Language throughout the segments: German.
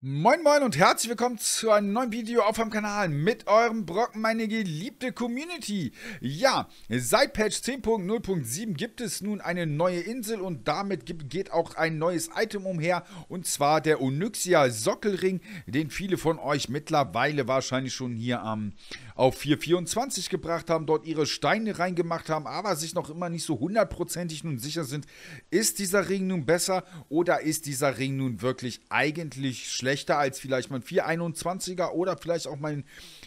Moin moin und herzlich willkommen zu einem neuen Video auf meinem Kanal mit eurem Brocken, meine geliebte Community. Ja, seit Patch 10.0.7 gibt es nun eine neue Insel und damit gibt, geht auch ein neues Item umher und zwar der Onyxia Sockelring, den viele von euch mittlerweile wahrscheinlich schon hier am ähm, auf 4,24 gebracht haben, dort ihre Steine reingemacht haben, aber sich noch immer nicht so hundertprozentig nun sicher sind, ist dieser Ring nun besser oder ist dieser Ring nun wirklich eigentlich schlechter als vielleicht mein 4,21er oder vielleicht auch mein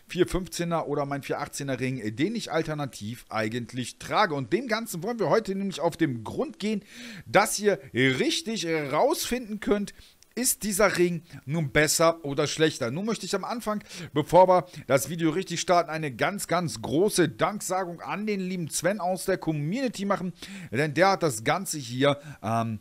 4,15er oder mein 4,18er Ring, den ich alternativ eigentlich trage. Und dem Ganzen wollen wir heute nämlich auf dem Grund gehen, dass ihr richtig rausfinden könnt, ist dieser Ring nun besser oder schlechter? Nun möchte ich am Anfang, bevor wir das Video richtig starten, eine ganz, ganz große Danksagung an den lieben Sven aus der Community machen, denn der hat das Ganze hier ähm,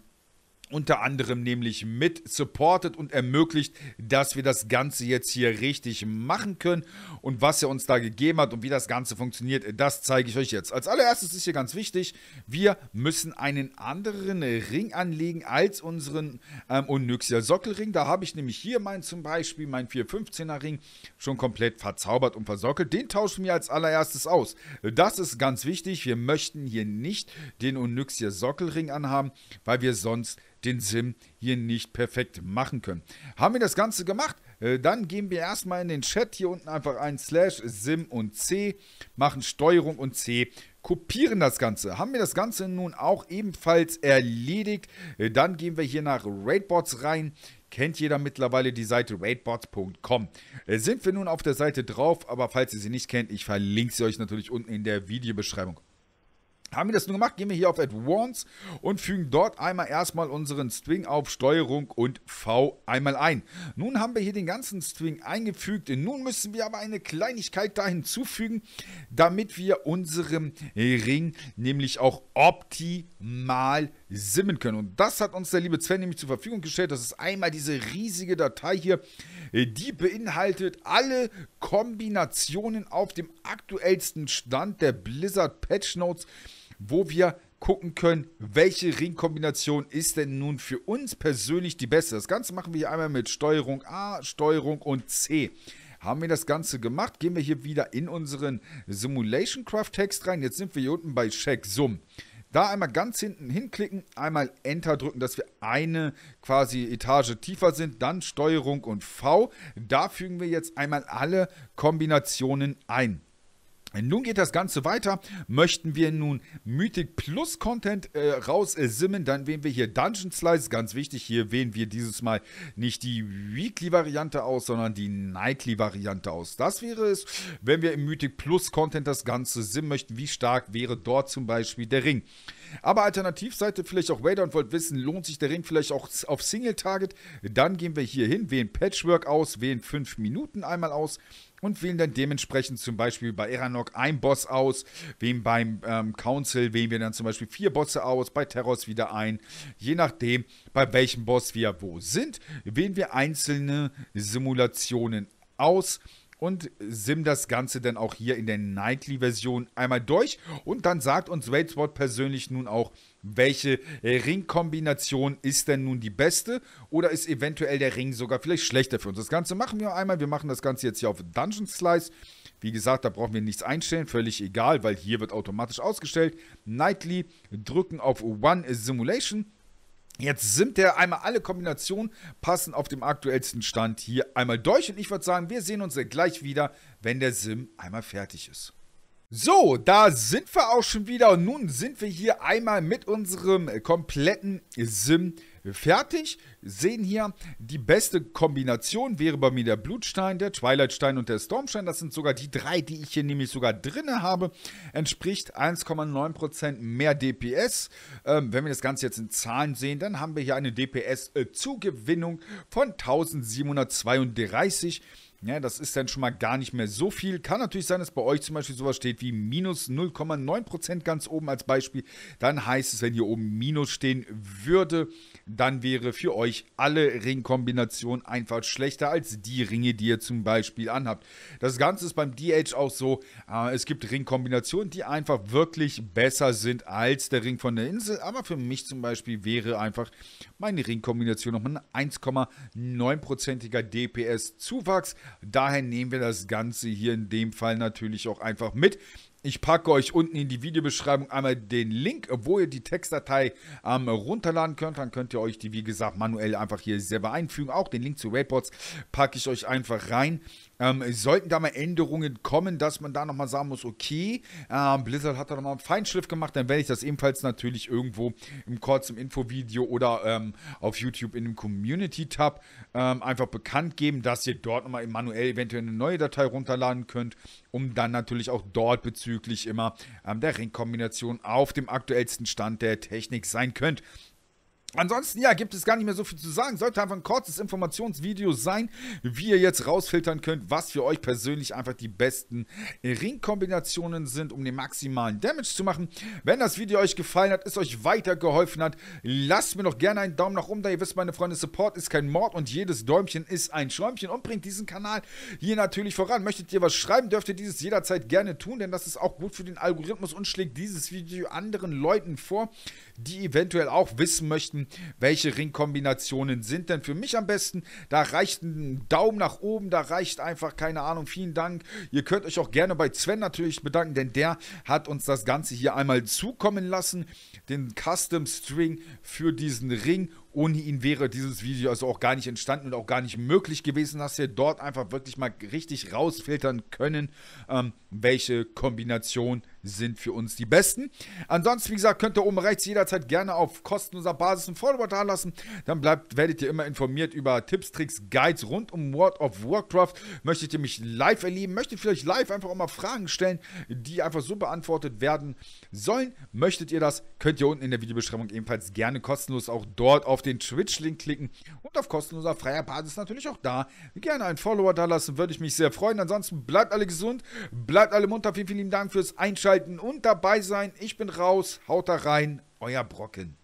unter anderem nämlich mit supportet und ermöglicht, dass wir das Ganze jetzt hier richtig machen können. Und was er uns da gegeben hat und wie das Ganze funktioniert, das zeige ich euch jetzt. Als allererstes ist hier ganz wichtig, wir müssen einen anderen Ring anlegen als unseren ähm, Onyxia Sockelring. Da habe ich nämlich hier meinen zum Beispiel, meinen 415er Ring, schon komplett verzaubert und versockelt. Den tauschen wir als allererstes aus. Das ist ganz wichtig. Wir möchten hier nicht den Onyxia Sockelring anhaben, weil wir sonst den Sim hier nicht perfekt machen können. Haben wir das Ganze gemacht? Äh, dann gehen wir erstmal in den Chat hier unten einfach ein Slash Sim und C, machen Steuerung und C, kopieren das Ganze. Haben wir das Ganze nun auch ebenfalls erledigt? Äh, dann gehen wir hier nach Raidbots rein. Kennt jeder mittlerweile die Seite raidbots.com. Äh, sind wir nun auf der Seite drauf, aber falls ihr sie nicht kennt, ich verlinke sie euch natürlich unten in der Videobeschreibung haben wir das nun gemacht, gehen wir hier auf Advanced und fügen dort einmal erstmal unseren String auf Steuerung und V einmal ein. Nun haben wir hier den ganzen String eingefügt. Nun müssen wir aber eine Kleinigkeit da hinzufügen, damit wir unserem Ring nämlich auch optimal simmen können. Und das hat uns der liebe Sven nämlich zur Verfügung gestellt. Das ist einmal diese riesige Datei hier, die beinhaltet alle Kombinationen auf dem aktuellsten Stand der Blizzard Patch Notes wo wir gucken können, welche Ringkombination ist denn nun für uns persönlich die beste. Das Ganze machen wir hier einmal mit Steuerung A, Steuerung und C. Haben wir das Ganze gemacht, gehen wir hier wieder in unseren Simulation Craft Text rein. Jetzt sind wir hier unten bei Check Sum. Da einmal ganz hinten hinklicken, einmal Enter drücken, dass wir eine quasi Etage tiefer sind, dann Steuerung und V. Da fügen wir jetzt einmal alle Kombinationen ein. Nun geht das Ganze weiter. Möchten wir nun Mythic Plus Content äh, raussimmen, äh, dann wählen wir hier Dungeon Slice. Ganz wichtig, hier wählen wir dieses Mal nicht die Weekly-Variante aus, sondern die Nightly-Variante aus. Das wäre es, wenn wir im Mythic Plus Content das Ganze simmen möchten. Wie stark wäre dort zum Beispiel der Ring? Aber Alternativseite, vielleicht auch Raider und wollt wissen, lohnt sich der Ring vielleicht auch auf Single Target? Dann gehen wir hier hin, wählen Patchwork aus, wählen 5 Minuten einmal aus und wählen dann dementsprechend zum Beispiel bei Eranok ein Boss aus, wählen beim ähm, Council wählen wir dann zum Beispiel vier Bosse aus, bei Terros wieder ein. Je nachdem, bei welchem Boss wir wo sind, wählen wir einzelne Simulationen aus und sim das Ganze dann auch hier in der Nightly-Version einmal durch und dann sagt uns Waitsword persönlich nun auch, welche äh, Ringkombination ist denn nun die beste oder ist eventuell der Ring sogar vielleicht schlechter für uns? Das Ganze machen wir einmal. Wir machen das Ganze jetzt hier auf Dungeon Slice. Wie gesagt, da brauchen wir nichts einstellen, völlig egal, weil hier wird automatisch ausgestellt. Nightly drücken auf One Simulation Jetzt sind ja einmal alle Kombinationen passend auf dem aktuellsten Stand hier einmal durch. Und ich würde sagen, wir sehen uns gleich wieder, wenn der Sim einmal fertig ist. So, da sind wir auch schon wieder und nun sind wir hier einmal mit unserem kompletten Sim fertig. Sehen hier, die beste Kombination wäre bei mir der Blutstein, der Twilightstein und der Stormstein. Das sind sogar die drei, die ich hier nämlich sogar drinne habe. Entspricht 1,9% mehr DPS. Ähm, wenn wir das Ganze jetzt in Zahlen sehen, dann haben wir hier eine DPS-Zugewinnung von 1732. Ja, das ist dann schon mal gar nicht mehr so viel. Kann natürlich sein, dass bei euch zum Beispiel sowas steht wie minus 0,9% ganz oben als Beispiel. Dann heißt es, wenn hier oben minus stehen würde, dann wäre für euch alle Ringkombinationen einfach schlechter als die Ringe, die ihr zum Beispiel anhabt. Das Ganze ist beim DH auch so. Äh, es gibt Ringkombinationen, die einfach wirklich besser sind als der Ring von der Insel. Aber für mich zum Beispiel wäre einfach meine Ringkombination nochmal ein 1,9%iger DPS-Zuwachs Daher nehmen wir das Ganze hier in dem Fall natürlich auch einfach mit. Ich packe euch unten in die Videobeschreibung einmal den Link, wo ihr die Textdatei ähm, runterladen könnt. Dann könnt ihr euch die, wie gesagt, manuell einfach hier selber einfügen. Auch den Link zu Raidbots packe ich euch einfach rein. Ähm, sollten da mal Änderungen kommen, dass man da nochmal sagen muss, okay, ähm, Blizzard hat da nochmal einen Feinschliff gemacht, dann werde ich das ebenfalls natürlich irgendwo im kurzen Infovideo oder ähm, auf YouTube in dem Community-Tab ähm, einfach bekannt geben, dass ihr dort nochmal manuell eventuell eine neue Datei runterladen könnt, um dann natürlich auch dort bezüglich immer ähm, der Ringkombination auf dem aktuellsten Stand der Technik sein könnt. Ansonsten, ja, gibt es gar nicht mehr so viel zu sagen. Sollte einfach ein kurzes Informationsvideo sein, wie ihr jetzt rausfiltern könnt, was für euch persönlich einfach die besten Ringkombinationen sind, um den maximalen Damage zu machen. Wenn das Video euch gefallen hat, es euch weitergeholfen hat, lasst mir doch gerne einen Daumen nach oben da. Ihr wisst, meine Freunde, Support ist kein Mord und jedes Däumchen ist ein Schäumchen und bringt diesen Kanal hier natürlich voran. Möchtet ihr was schreiben, dürft ihr dieses jederzeit gerne tun, denn das ist auch gut für den Algorithmus und schlägt dieses Video anderen Leuten vor, die eventuell auch wissen möchten, besten? Welche Ringkombinationen sind denn für mich am besten? Da reicht ein Daumen nach oben, da reicht einfach keine Ahnung. Vielen Dank. Ihr könnt euch auch gerne bei Sven natürlich bedanken, denn der hat uns das Ganze hier einmal zukommen lassen. Den Custom String für diesen Ring ohne ihn wäre dieses Video also auch gar nicht entstanden und auch gar nicht möglich gewesen, dass wir dort einfach wirklich mal richtig rausfiltern können, ähm, welche Kombinationen sind für uns die besten. Ansonsten, wie gesagt, könnt ihr oben rechts jederzeit gerne auf kostenloser Basis ein Follower da lassen. Dann bleibt, werdet ihr immer informiert über Tipps, Tricks, Guides rund um World of Warcraft. Möchtet ihr mich live erleben? Möchtet ihr vielleicht live einfach auch mal Fragen stellen, die einfach so beantwortet werden sollen? Möchtet ihr das? Könnt ihr unten in der Videobeschreibung ebenfalls gerne kostenlos auch dort auf auf den Twitch-Link klicken und auf kostenloser freier Basis natürlich auch da. Gerne einen Follower da lassen, würde ich mich sehr freuen. Ansonsten bleibt alle gesund, bleibt alle munter. Vielen, vielen Dank fürs Einschalten und dabei sein. Ich bin raus, haut da rein, euer Brocken.